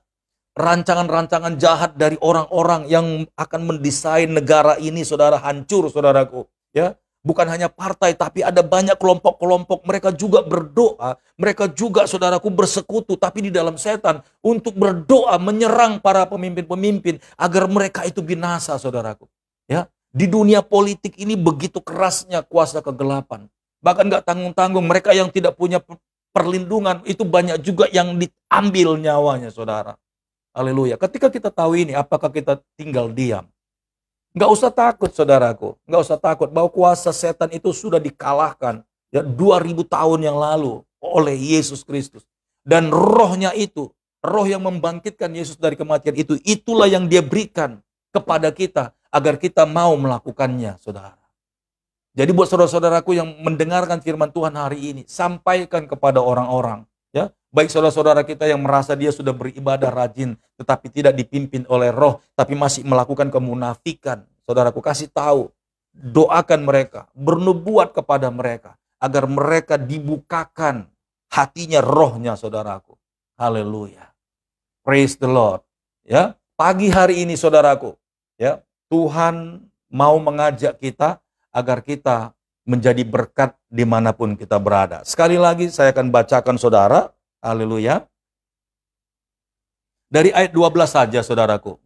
rancangan-rancangan jahat dari orang-orang yang akan mendesain negara ini saudara hancur saudaraku. Ya, bukan hanya partai tapi ada banyak kelompok-kelompok mereka juga berdoa mereka juga saudaraku bersekutu tapi di dalam setan untuk berdoa menyerang para pemimpin-pemimpin agar mereka itu binasa saudaraku ya di dunia politik ini begitu kerasnya kuasa kegelapan Bahkan nggak tanggung-tanggung mereka yang tidak punya perlindungan itu banyak juga yang diambil nyawanya saudara. Haleluya. Ketika kita tahu ini, apakah kita tinggal diam? Nggak usah takut saudaraku, nggak usah takut bahwa kuasa setan itu sudah dikalahkan ya 2000 tahun yang lalu oleh Yesus Kristus. Dan rohnya itu, roh yang membangkitkan Yesus dari kematian itu, itulah yang dia berikan kepada kita agar kita mau melakukannya, saudara. Jadi buat saudara-saudaraku yang mendengarkan firman Tuhan hari ini, sampaikan kepada orang-orang, ya. Baik saudara-saudara kita yang merasa dia sudah beribadah rajin tetapi tidak dipimpin oleh roh, tapi masih melakukan kemunafikan. Saudaraku kasih tahu, doakan mereka, bernubuat kepada mereka agar mereka dibukakan hatinya, rohnya saudaraku. Haleluya. Praise the Lord. Ya, pagi hari ini saudaraku, ya, Tuhan mau mengajak kita agar kita menjadi berkat dimanapun kita berada. Sekali lagi saya akan bacakan saudara, haleluya. Dari ayat 12 saja saudaraku.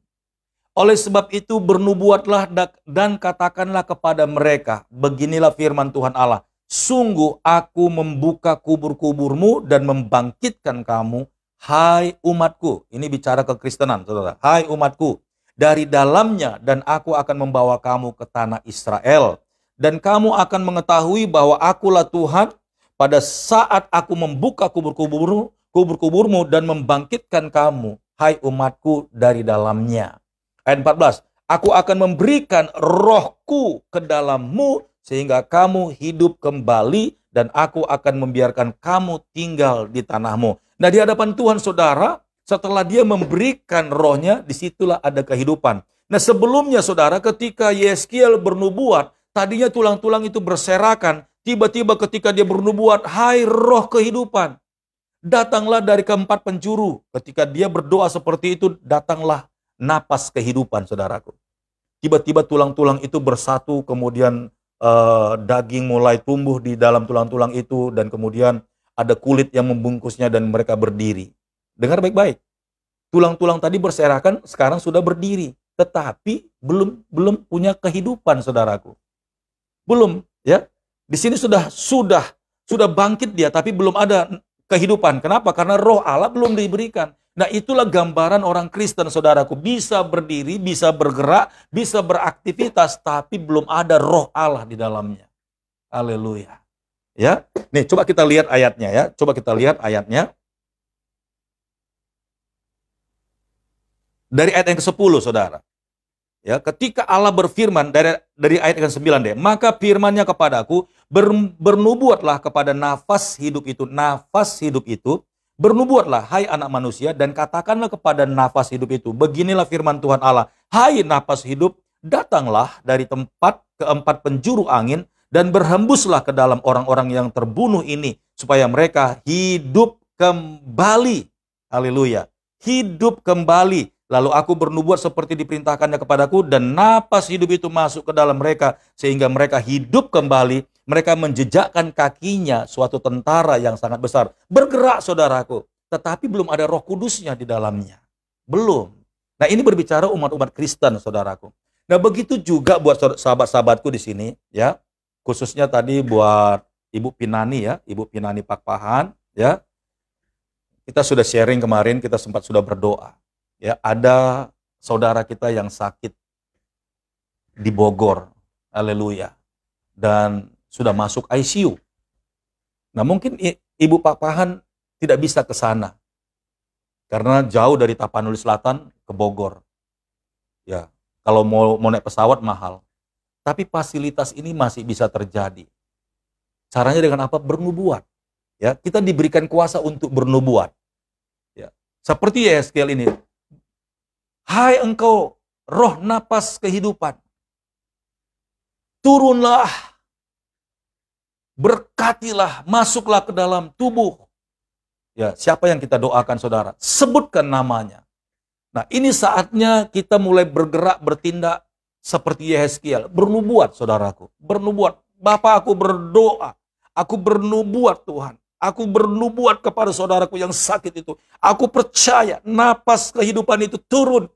Oleh sebab itu bernubuatlah dan katakanlah kepada mereka, beginilah firman Tuhan Allah, sungguh aku membuka kubur-kuburmu dan membangkitkan kamu, hai umatku. Ini bicara kekristenan, saudara. Hai umatku, dari dalamnya dan aku akan membawa kamu ke tanah Israel dan kamu akan mengetahui bahwa akulah Tuhan pada saat aku membuka kubur-kuburmu kubur-kuburmu dan membangkitkan kamu hai umatku dari dalamnya ayat 14 aku akan memberikan rohku ke dalammu sehingga kamu hidup kembali dan aku akan membiarkan kamu tinggal di tanahmu nah di hadapan Tuhan saudara setelah dia memberikan rohnya disitulah ada kehidupan Nah sebelumnya saudara ketika Yeskiel bernubuat Tadinya tulang-tulang itu berserakan, tiba-tiba ketika dia bernubuat, hai roh kehidupan, datanglah dari keempat penjuru. Ketika dia berdoa seperti itu, datanglah napas kehidupan, saudaraku. Tiba-tiba tulang-tulang itu bersatu, kemudian uh, daging mulai tumbuh di dalam tulang-tulang itu, dan kemudian ada kulit yang membungkusnya dan mereka berdiri. Dengar baik-baik. Tulang-tulang tadi berserakan, sekarang sudah berdiri, tetapi belum belum punya kehidupan, saudaraku. Belum, ya. Di sini sudah sudah sudah bangkit dia tapi belum ada kehidupan. Kenapa? Karena roh Allah belum diberikan. Nah, itulah gambaran orang Kristen Saudaraku, bisa berdiri, bisa bergerak, bisa beraktivitas tapi belum ada roh Allah di dalamnya. Haleluya. Ya. Nih, coba kita lihat ayatnya ya. Coba kita lihat ayatnya. Dari ayat yang ke-10, Saudara. Ya, ketika Allah berfirman dari dari ayat yang ke-9 deh, maka firman-Nya kepadaku ber, bernubuatlah kepada nafas hidup itu, nafas hidup itu bernubuatlah hai anak manusia dan katakanlah kepada nafas hidup itu, beginilah firman Tuhan Allah, hai nafas hidup, datanglah dari tempat keempat penjuru angin dan berhembuslah ke dalam orang-orang yang terbunuh ini supaya mereka hidup kembali. Haleluya. Hidup kembali Lalu aku bernubuat seperti diperintahkannya kepadaku dan napas hidup itu masuk ke dalam mereka sehingga mereka hidup kembali. Mereka menjejakkan kakinya suatu tentara yang sangat besar. Bergerak saudaraku. Tetapi belum ada roh kudusnya di dalamnya. Belum. Nah ini berbicara umat-umat Kristen saudaraku. Nah begitu juga buat sahabat-sahabatku di sini ya. Khususnya tadi buat Ibu Pinani ya. Ibu Pinani Pak Pahan ya. Kita sudah sharing kemarin, kita sempat sudah berdoa ya ada saudara kita yang sakit di Bogor, haleluya, dan sudah masuk ICU. Nah mungkin Ibu Pak Pahan tidak bisa ke sana, karena jauh dari Tapanuli Selatan ke Bogor. Ya, kalau mau, mau naik pesawat mahal. Tapi fasilitas ini masih bisa terjadi. Caranya dengan apa? Bernubuat. Ya, kita diberikan kuasa untuk bernubuat. Ya. Seperti Yeskel ya ini, Hai engkau roh napas kehidupan. Turunlah, berkatilah, masuklah ke dalam tubuh. Ya, siapa yang kita doakan saudara? Sebutkan namanya. Nah, ini saatnya kita mulai bergerak, bertindak seperti Yehezkiel. Bernubuat, saudaraku. Bernubuat. Bapak aku berdoa. Aku bernubuat, Tuhan. Aku bernubuat kepada saudaraku yang sakit itu. Aku percaya napas kehidupan itu turun.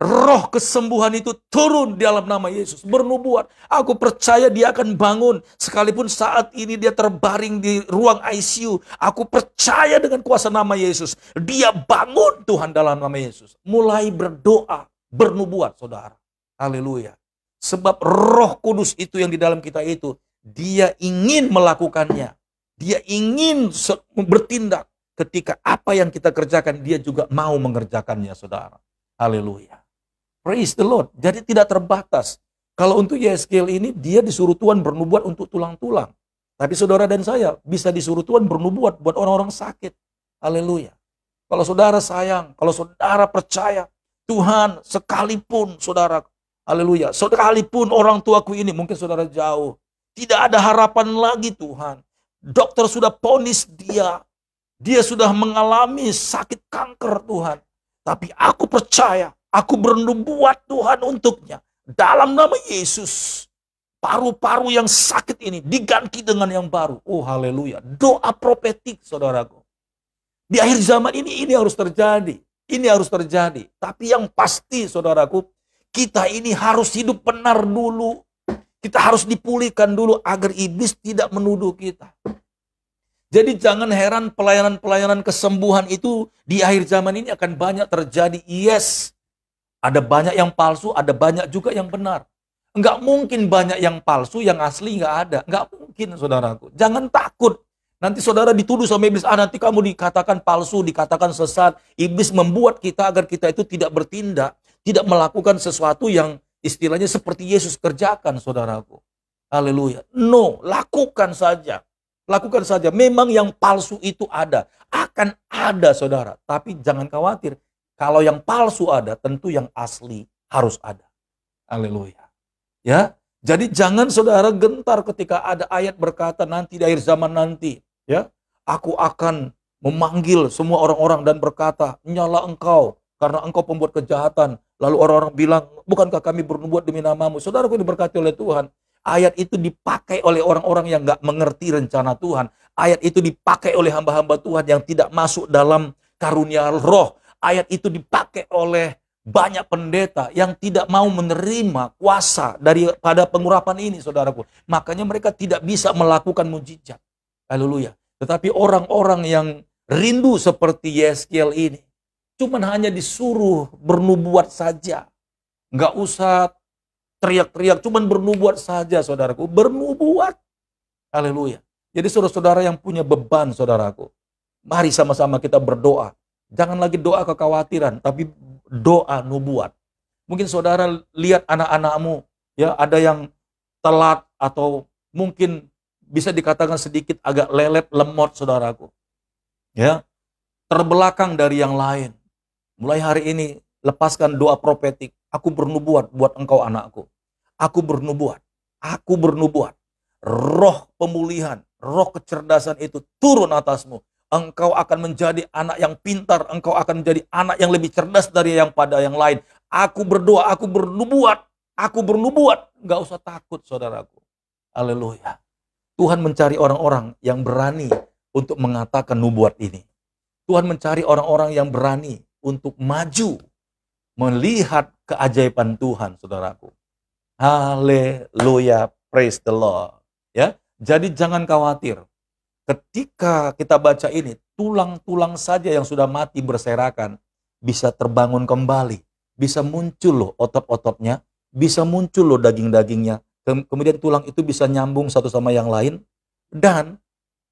Roh kesembuhan itu turun di dalam nama Yesus. Bernubuat. Aku percaya dia akan bangun. Sekalipun saat ini dia terbaring di ruang ICU. Aku percaya dengan kuasa nama Yesus. Dia bangun Tuhan dalam nama Yesus. Mulai berdoa. Bernubuat saudara. Haleluya. Sebab roh kudus itu yang di dalam kita itu. Dia ingin melakukannya dia ingin bertindak ketika apa yang kita kerjakan, dia juga mau mengerjakannya, saudara. Haleluya. Praise the Lord. Jadi tidak terbatas. Kalau untuk Yeskiel ini, dia disuruh Tuhan bernubuat untuk tulang-tulang. Tapi saudara dan saya bisa disuruh Tuhan bernubuat buat orang-orang sakit. Haleluya. Kalau saudara sayang, kalau saudara percaya, Tuhan sekalipun saudara, haleluya, sekalipun orang tuaku ini, mungkin saudara jauh, tidak ada harapan lagi Tuhan. Dokter sudah ponis dia. Dia sudah mengalami sakit kanker Tuhan. Tapi aku percaya, aku bernubuat Tuhan untuknya. Dalam nama Yesus, paru-paru yang sakit ini diganti dengan yang baru. Oh haleluya. Doa propetik, saudaraku. Di akhir zaman ini, ini harus terjadi. Ini harus terjadi. Tapi yang pasti saudaraku, kita ini harus hidup benar dulu. Kita harus dipulihkan dulu agar iblis tidak menuduh kita. Jadi jangan heran pelayanan-pelayanan kesembuhan itu di akhir zaman ini akan banyak terjadi. Yes, ada banyak yang palsu, ada banyak juga yang benar. Enggak mungkin banyak yang palsu, yang asli enggak ada. Enggak mungkin, saudaraku. Jangan takut. Nanti saudara dituduh sama iblis, ah nanti kamu dikatakan palsu, dikatakan sesat. Iblis membuat kita agar kita itu tidak bertindak, tidak melakukan sesuatu yang Istilahnya seperti Yesus kerjakan saudaraku. Haleluya. No, lakukan saja. Lakukan saja. Memang yang palsu itu ada. Akan ada saudara. Tapi jangan khawatir. Kalau yang palsu ada, tentu yang asli harus ada. Haleluya. Ya, jadi jangan saudara gentar ketika ada ayat berkata nanti di akhir zaman nanti, ya, aku akan memanggil semua orang-orang dan berkata, nyala engkau karena engkau pembuat kejahatan Lalu orang-orang bilang, bukankah kami bernubuat demi namamu? Saudaraku diberkati oleh Tuhan. Ayat itu dipakai oleh orang-orang yang gak mengerti rencana Tuhan. Ayat itu dipakai oleh hamba-hamba Tuhan yang tidak masuk dalam karunia roh. Ayat itu dipakai oleh banyak pendeta yang tidak mau menerima kuasa daripada pengurapan ini, saudaraku. Makanya mereka tidak bisa melakukan mujizat. Haleluya. Tetapi orang-orang yang rindu seperti Yeskiel ini, Cuman hanya disuruh bernubuat saja. Nggak usah teriak-teriak, cuman bernubuat saja saudaraku. Bernubuat. Haleluya. Jadi saudara-saudara yang punya beban saudaraku, mari sama-sama kita berdoa. Jangan lagi doa kekhawatiran, tapi doa nubuat. Mungkin saudara lihat anak-anakmu, ya ada yang telat atau mungkin bisa dikatakan sedikit agak lelet lemot saudaraku. Ya, terbelakang dari yang lain. Mulai hari ini, lepaskan doa profetik. Aku bernubuat buat engkau anakku. Aku bernubuat. Aku bernubuat. Roh pemulihan, roh kecerdasan itu turun atasmu. Engkau akan menjadi anak yang pintar. Engkau akan menjadi anak yang lebih cerdas dari yang pada yang lain. Aku berdoa, aku bernubuat. Aku bernubuat. Gak usah takut saudaraku. Haleluya. Tuhan mencari orang-orang yang berani untuk mengatakan nubuat ini. Tuhan mencari orang-orang yang berani untuk maju melihat keajaiban Tuhan, saudaraku. Haleluya, praise the Lord. Ya, jadi jangan khawatir. Ketika kita baca ini, tulang-tulang saja yang sudah mati berserakan bisa terbangun kembali, bisa muncul loh otot-ototnya, bisa muncul loh daging-dagingnya. Kemudian tulang itu bisa nyambung satu sama yang lain dan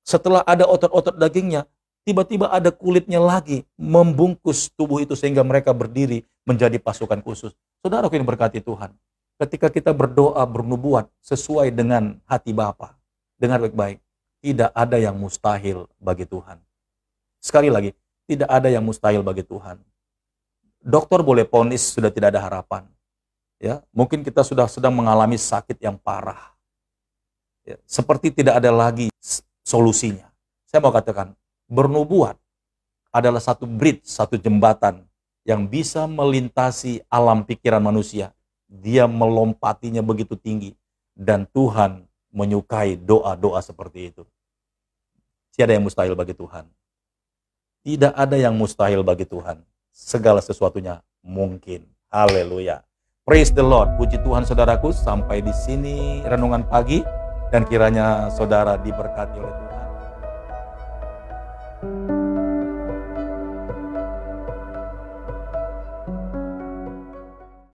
setelah ada otot-otot dagingnya, tiba-tiba ada kulitnya lagi membungkus tubuh itu sehingga mereka berdiri menjadi pasukan khusus. Saudara yang berkati Tuhan, ketika kita berdoa bernubuat sesuai dengan hati Bapa, dengar baik-baik, tidak ada yang mustahil bagi Tuhan. Sekali lagi, tidak ada yang mustahil bagi Tuhan. Dokter boleh ponis sudah tidak ada harapan. Ya, mungkin kita sudah sedang mengalami sakit yang parah. Ya, seperti tidak ada lagi solusinya. Saya mau katakan, bernubuat adalah satu bridge, satu jembatan yang bisa melintasi alam pikiran manusia. Dia melompatinya begitu tinggi dan Tuhan menyukai doa-doa seperti itu. Tiada yang mustahil bagi Tuhan. Tidak ada yang mustahil bagi Tuhan. Segala sesuatunya mungkin. Haleluya. Praise the Lord. Puji Tuhan saudaraku sampai di sini renungan pagi dan kiranya saudara diberkati oleh Tuhan. Thank you.